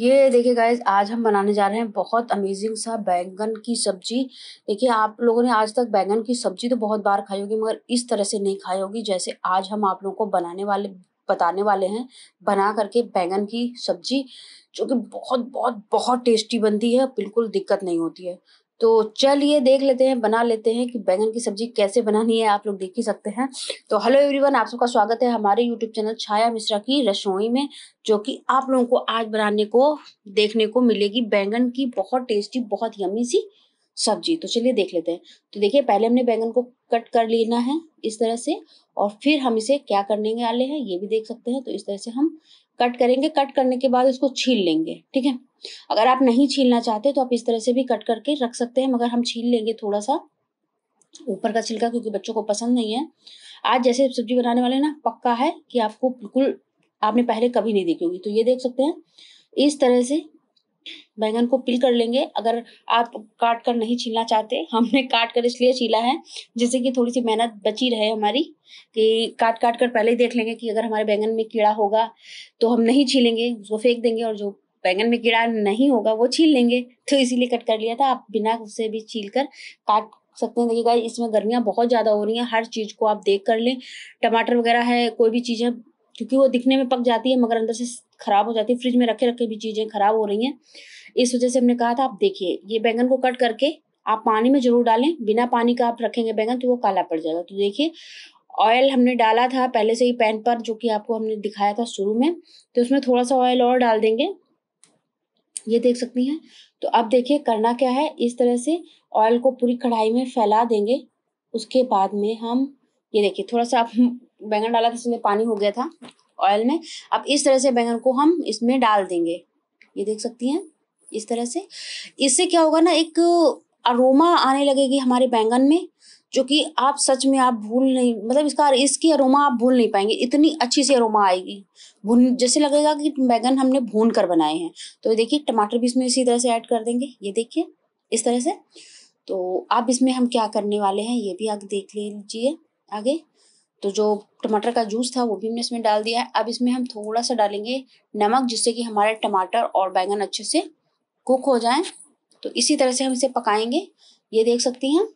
ये देखिए गाइज आज हम बनाने जा रहे हैं बहुत अमेजिंग सा बैंगन की सब्जी देखिए आप लोगों ने आज तक बैंगन की सब्जी तो बहुत बार खाई होगी मगर इस तरह से नहीं खाई होगी जैसे आज हम आप लोगों को बनाने वाले बताने वाले हैं बना करके बैंगन की सब्जी जो कि बहुत बहुत बहुत टेस्टी बनती है बिल्कुल दिक्कत नहीं होती है तो चलिए देख लेते हैं बना लेते हैं कि बैंगन की सब्जी कैसे बनानी है आप लोग देख ही सकते हैं तो हेलो एवरीवन आप सबका स्वागत है हमारे यूट्यूब चैनल छाया मिश्रा की रसोई में जो कि आप लोगों को आज बनाने को देखने को मिलेगी बैंगन की बहुत टेस्टी बहुत यमी सी सब्जी तो चलिए देख लेते हैं तो देखिए पहले हमने बैंगन को कट कर लेना है इस तरह से और फिर हम इसे क्या करने वाले हैं ये भी देख सकते हैं तो इस तरह से हम कट करेंगे कट करने के बाद इसको छील लेंगे ठीक है अगर आप नहीं छीलना चाहते तो आप इस तरह से भी कट करके रख सकते हैं मगर हम छील लेंगे थोड़ा सा ऊपर का छिलका क्योंकि बच्चों को पसंद नहीं है आज जैसे सब्जी बनाने वाले ना पक्का है कि आपको बिल्कुल आपने पहले कभी नहीं देखी होगी तो ये देख सकते हैं इस तरह से बैंगन को पिल कर लेंगे अगर आप काट कर नहीं छीलना चाहते हमने काट कर इसलिए छीला है जिससे कि थोड़ी सी मेहनत बची रहे हमारी कि काट काट कर पहले ही देख लेंगे कि अगर हमारे बैंगन में कीड़ा होगा तो हम नहीं छीलेंगे उसको फेंक देंगे और जो बैंगन में कीड़ा नहीं होगा वो छील लेंगे तो इसीलिए कट कर लिया था आप बिना उसे भी छील कर काट सकते हैं देखिएगा इसमें गर्मियाँ बहुत ज़्यादा हो रही हैं हर चीज़ को आप देख कर लें टमाटर वगैरह है कोई भी चीज़ है क्योंकि वो दिखने में पक जाती है मगर अंदर से खराब हो जाती है फ्रिज में रखे रखे भी चीज़ें खराब हो रही हैं इस वजह से हमने कहा था आप देखिए ये बैंगन को कट करके आप पानी में जरूर डालें बिना पानी का आप रखेंगे बैंगन तो वो काला पड़ जाएगा तो देखिए ऑयल हमने डाला था पहले से ही पैन पर जो कि आपको हमने दिखाया था शुरू में तो उसमें थोड़ा सा ऑयल और डाल देंगे ये देख सकती हैं तो अब देखिए करना क्या है इस तरह से ऑयल को पूरी कढ़ाई में फैला देंगे उसके बाद में हम ये देखिए थोड़ा सा आप बैंगन डाला था इसमें पानी हो गया था ऑयल में अब इस तरह से बैंगन को हम इसमें डाल देंगे ये देख सकती हैं इस तरह से इससे क्या होगा ना एक अरोमा आने लगेगी हमारे बैंगन में जो कि आप सच में आप भूल नहीं मतलब इसका इसकी अरोमा आप भूल नहीं पाएंगे इतनी अच्छी सी अरोमा आएगी भून जैसे लगेगा कि बैगन हमने भून कर बनाए हैं तो देखिए टमाटर भी इसमें इसी तरह से ऐड कर देंगे ये देखिए इस तरह से तो आप इसमें हम क्या करने वाले हैं ये भी आप देख लीजिए आगे तो जो टमाटर का जूस था वो भी हमने इसमें डाल दिया है अब इसमें हम थोड़ा सा डालेंगे नमक जिससे कि हमारे टमाटर और बैगन अच्छे से कुक हो जाएं तो इसी तरह से हम इसे पकाएंगे ये देख सकती हैं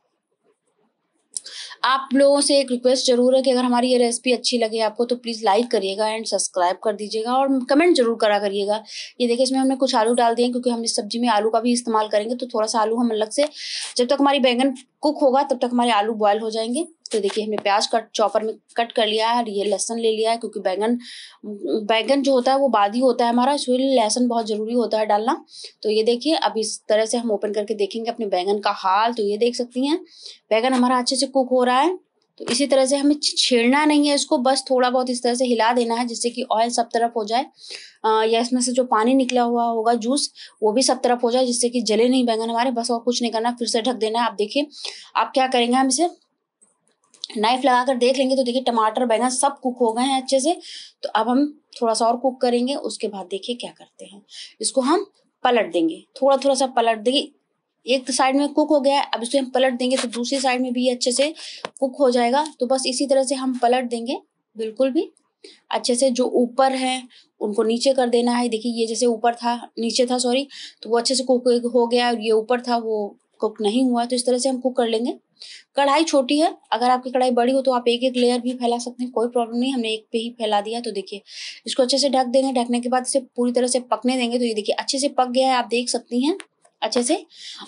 आप लोगों से एक रिक्वेस्ट जरूर है कि अगर हमारी ये रेसिपी अच्छी लगे आपको तो प्लीज़ लाइक करिएगा एंड सब्सक्राइब कर दीजिएगा और कमेंट जरूर करा करिएगा ये देखिए इसमें हमने कुछ आलू डाल दिए क्योंकि हम इस सब्जी में आलू का भी इस्तेमाल करेंगे तो थोड़ा सा आलू हम अलग से जब तक हमारी बैंगन कुक होगा तब तक हमारे आलू बॉयल हो जाएंगे तो देखिए हमने प्याज कट चॉपर में कट कर लिया है और ये लहसन ले लिया है क्योंकि बैंगन बैंगन जो होता है वो बाद ही होता है हमारा इसलिए लहसन बहुत ज़रूरी होता है डालना तो ये देखिए अब इस तरह से हम ओपन करके देखेंगे अपने बैगन का हाल तो ये देख सकती हैं बैगन हमारा अच्छे से कुक हो रहा है तो इसी तरह से हमें छेड़ना नहीं है इसको बस थोड़ा बहुत इस तरह से हिला देना है जिससे कि ऑयल सब तरफ हो जाए आ, या इसमें से जो पानी निकला हुआ होगा जूस वो भी सब तरफ हो जाए जिससे कि जले नहीं बैंगन हमारे बस और कुछ नहीं करना फिर से ढक देना है आप देखिए आप क्या करेंगे हम इसे नाइफ लगा कर देख लेंगे तो देखिए टमाटर बैंगन सब कुक हो गए हैं अच्छे से तो अब हम थोड़ा सा और कुक करेंगे उसके बाद देखिए क्या करते हैं इसको हम पलट देंगे थोड़ा थोड़ा सा पलट देंगे एक तो साइड में कुक हो गया है अब इसे हम पलट देंगे तो दूसरी साइड में भी अच्छे से कुक हो जाएगा तो बस इसी तरह से हम पलट देंगे बिल्कुल भी अच्छे से जो ऊपर है उनको नीचे कर देना है देखिए ये जैसे ऊपर था नीचे था सॉरी तो वो अच्छे से कुक हो गया और ये ऊपर था वो कुक नहीं हुआ है तो इस तरह से हम कुक कर लेंगे कढ़ाई छोटी है अगर आपकी कढ़ाई बड़ी हो तो आप एक एक लेयर भी फैला सकते हैं कोई प्रॉब्लम नहीं हमने एक पे ही फैला दिया तो देखिए इसको अच्छे से ढक देंगे ढकने के बाद इसे पूरी तरह से पकने देंगे तो ये देखिए अच्छे से पक गया है आप देख सकती हैं अच्छे से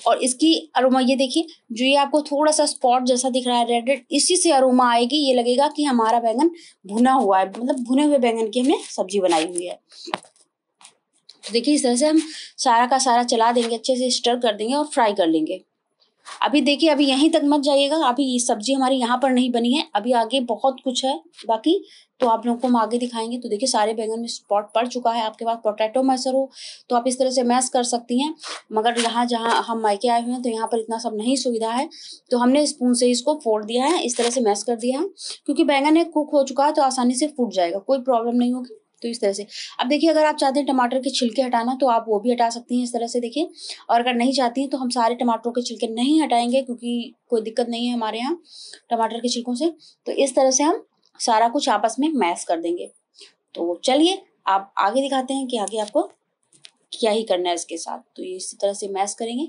और इसकी अरोमा ये देखिए जो ये आपको थोड़ा सा स्पॉट जैसा दिख रहा है रेड रेड इसी से अरोमा आएगी ये लगेगा कि हमारा बैंगन भुना हुआ है मतलब भुने हुए बैंगन की हमने सब्जी बनाई हुई है तो देखिए इस तरह से हम सारा का सारा चला देंगे अच्छे से स्टर कर देंगे और फ्राई कर लेंगे अभी देखिए अभी यहीं तक मत जाइएगा अभी ये सब्जी हमारी यहाँ पर नहीं बनी है अभी आगे बहुत कुछ है बाकी तो आप लोगों को हम आगे दिखाएंगे तो देखिए सारे बैंगन में स्पॉट पड़ चुका है आपके पास पोटैटो मैसर हो तो आप इस तरह से मैस कर सकती हैं मगर यहाँ जहाँ हम मायके आए हुए हैं तो यहाँ पर इतना सब नहीं सुविधा है तो हमने स्पून से इसको फोड़ दिया है इस तरह से मैस कर दिया है क्योंकि बैंगन है कुक हो चुका है तो आसानी से फूट जाएगा कोई प्रॉब्लम नहीं होगी तो इस तरह से अब देखिए अगर आप चाहते हैं टमाटर के छिलके हटाना तो आप वो भी हटा सकती हैं इस तरह से देखिए और अगर नहीं चाहती हैं तो हम सारे टमाटरों के छिलके नहीं हटाएंगे क्योंकि कोई दिक्कत नहीं है हमारे यहाँ टमाटर के छिलकों से तो इस तरह से हम सारा कुछ आपस में मैश कर देंगे तो चलिए आप आगे दिखाते हैं कि आगे आपको क्या ही करना है इसके साथ तो ये इसी तरह से मैश करेंगे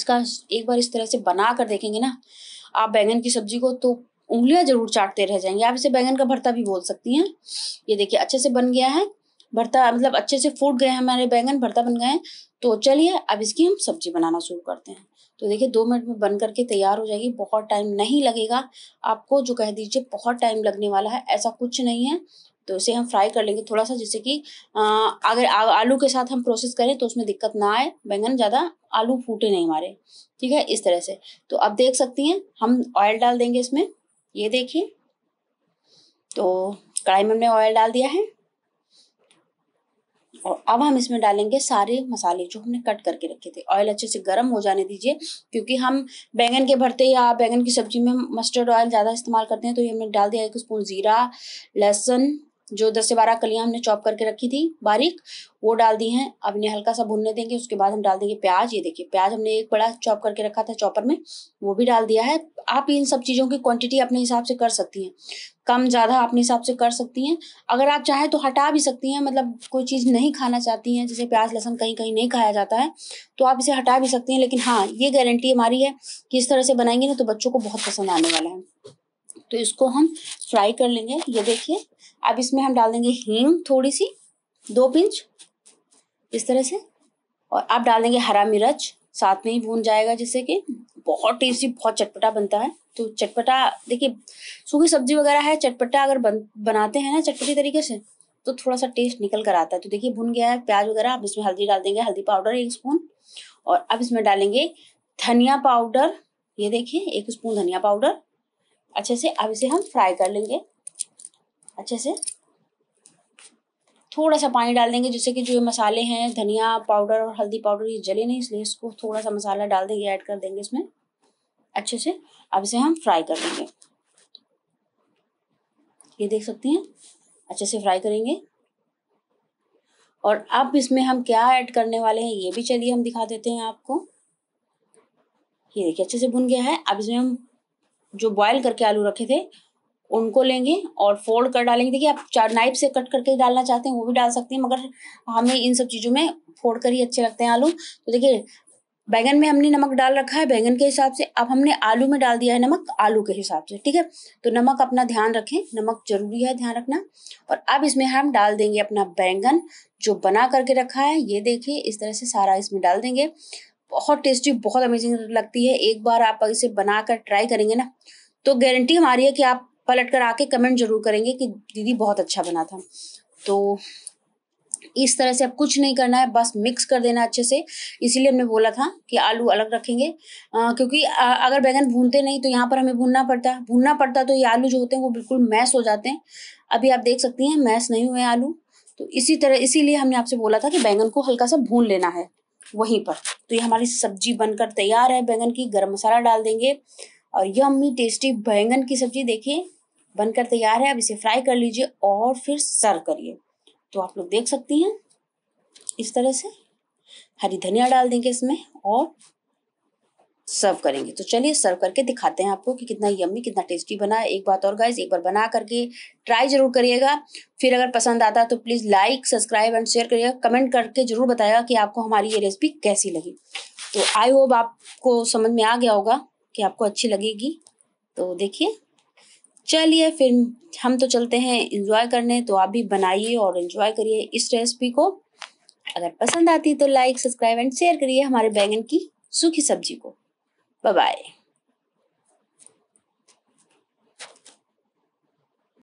इसका एक बार इस तरह से बना कर देखेंगे ना आप बैंगन की सब्जी को तो उंगलियां जरूर चाटते रह जाएंगे आप इसे बैंगन का भरता भी बोल सकती हैं ये देखिए अच्छे से बन गया है भरता मतलब अच्छे से फूट गए हमारे बैंगन भरता बन गए हैं तो चलिए अब इसकी हम सब्जी बनाना शुरू करते हैं तो देखिए दो मिनट में बन करके तैयार हो जाएगी बहुत टाइम नहीं लगेगा आपको जो कह दीजिए बहुत टाइम लगने वाला है ऐसा कुछ नहीं है तो इसे हम फ्राई कर लेंगे थोड़ा सा जैसे कि अगर आलू के साथ हम प्रोसेस करें तो उसमें दिक्कत ना आए बैंगन ज़्यादा आलू फूटे नहीं हमारे ठीक है इस तरह से तो अब देख सकती हैं हम ऑयल डाल देंगे इसमें ये देखिए तो कढ़ाई में हमने ऑयल डाल दिया है और अब हम इसमें डालेंगे सारे मसाले जो हमने कट करके रखे थे ऑयल अच्छे से गर्म हो जाने दीजिए क्योंकि हम बैंगन के भरते या बैंगन की सब्जी में मस्टर्ड ऑयल ज़्यादा इस्तेमाल करते हैं तो ये हमने डाल दिया एक स्पून ज़ीरा लहसुन जो दस से बारह कलियाँ हमने चॉप करके रखी थी बारीक वो डाल दी हैं अब इन्हें हल्का सा भुनने देंगे उसके बाद हम डाल देंगे प्याज ये देखिए प्याज हमने एक बड़ा चॉप करके रखा था चॉपर में वो भी डाल दिया है आप इन सब चीज़ों की क्वांटिटी अपने हिसाब से कर सकती हैं कम ज़्यादा अपने हिसाब से कर सकती हैं अगर आप चाहें तो हटा भी सकती हैं मतलब कोई चीज़ नहीं खाना चाहती हैं जैसे प्याज लहसुन कहीं कहीं नहीं खाया जाता है तो आप इसे हटा भी सकती हैं लेकिन हाँ ये गारंटी हमारी है कि इस तरह से बनाएंगे ना तो बच्चों को बहुत पसंद आने वाला है तो इसको हम फ्राई कर लेंगे ये देखिए अब इसमें हम डाल देंगे हींग थोड़ी सी दो पिंच इस तरह से और अब डाल देंगे हरा मिर्च साथ में ही भून जाएगा जिससे कि बहुत टेस्टी बहुत चटपटा बनता है तो चटपटा देखिए सूखी सब्जी वगैरह है चटपटा अगर बन, बनाते हैं ना चटपटी तरीके से तो थोड़ा सा टेस्ट निकल कर आता है तो देखिए भुन गया है प्याज वगैरह अब इसमें हल्दी डाल देंगे हल्दी पाउडर एक स्पून और अब इसमें डालेंगे धनिया पाउडर ये देखिए एक स्पून धनिया पाउडर अच्छे से अब इसे हम फ्राई कर लेंगे अच्छे से थोड़ा सा पानी डाल देंगे जिससे कि जो मसाले हैं धनिया पाउडर और हल्दी पाउडर ये जले नहीं इसलिए इसको थोड़ा सा मसाला डाल देंगे ऐड कर देंगे इसमें अच्छे से अब इसे हम फ्राई कर देंगे ये देख सकते हैं अच्छे से फ्राई करेंगे और अब इसमें हम क्या ऐड करने वाले हैं ये भी चलिए हम दिखा देते हैं आपको ये देखिए अच्छे से भुन गया है अब इसमें हम जो बॉयल करके आलू रखे थे उनको लेंगे और फोल्ड कर डालेंगे देखिए आप चार नाइफ से कट करके डालना चाहते हैं वो भी डाल सकते हैं मगर हमें इन सब चीज़ों में फोल्ड कर ही अच्छे लगते हैं आलू तो देखिए बैंगन में हमने नमक डाल रखा है बैंगन के हिसाब से अब हमने आलू में डाल दिया है नमक आलू के हिसाब से ठीक है तो नमक अपना ध्यान रखें नमक जरूरी है ध्यान रखना और अब इसमें हम डाल देंगे अपना बैंगन जो बना करके रखा है ये देखिए इस तरह से सारा इसमें डाल देंगे बहुत टेस्टी बहुत अमेजिंग लगती है एक बार आप इसे बना कर ट्राई करेंगे ना तो गारंटी हमारी है कि आप पलट कर आके कमेंट जरूर करेंगे कि दीदी बहुत अच्छा बना था तो इस तरह से अब कुछ नहीं करना है बस मिक्स कर देना अच्छे से इसीलिए हमने बोला था कि आलू अलग रखेंगे आ, क्योंकि आ, अगर बैंगन भूनते नहीं तो यहाँ पर हमें भूनना पड़ता भूनना पड़ता तो ये आलू जो होते हैं वो बिल्कुल मैस हो जाते हैं अभी आप देख सकती हैं मैस नहीं हुए आलू तो इसी तरह इसीलिए हमने आपसे बोला था कि बैंगन को हल्का सा भून लेना है वहीं पर तो ये हमारी सब्जी बनकर तैयार है बैंगन की गर्म मसाला डाल देंगे और यम्मी टेस्टी बैंगन की सब्जी देखिए बनकर तैयार है अब इसे फ्राई कर लीजिए और फिर सर्व करिए तो आप लोग देख सकती हैं इस तरह से हरी धनिया डाल देंगे इसमें और सर्व करेंगे तो चलिए सर्व करके दिखाते हैं आपको कि कितना यम्मी कितना टेस्टी बना है एक बात और गाइज एक बार बना करके ट्राई जरूर करिएगा फिर अगर पसंद आता है तो please like subscribe and share करिएगा कमेंट करके जरूर बताएगा कि आपको हमारी ये रेसिपी कैसी लगी तो आई होप आपको समझ में आ गया होगा कि आपको अच्छी लगेगी तो देखिए चलिए फिर हम तो चलते हैं इंजॉय करने तो आप भी बनाइए और इन्जॉय करिए इस रेसिपी को अगर पसंद आती है तो लाइक सब्सक्राइब एंड शेयर करिए हमारे बैंगन की सूखी सब्जी को बाय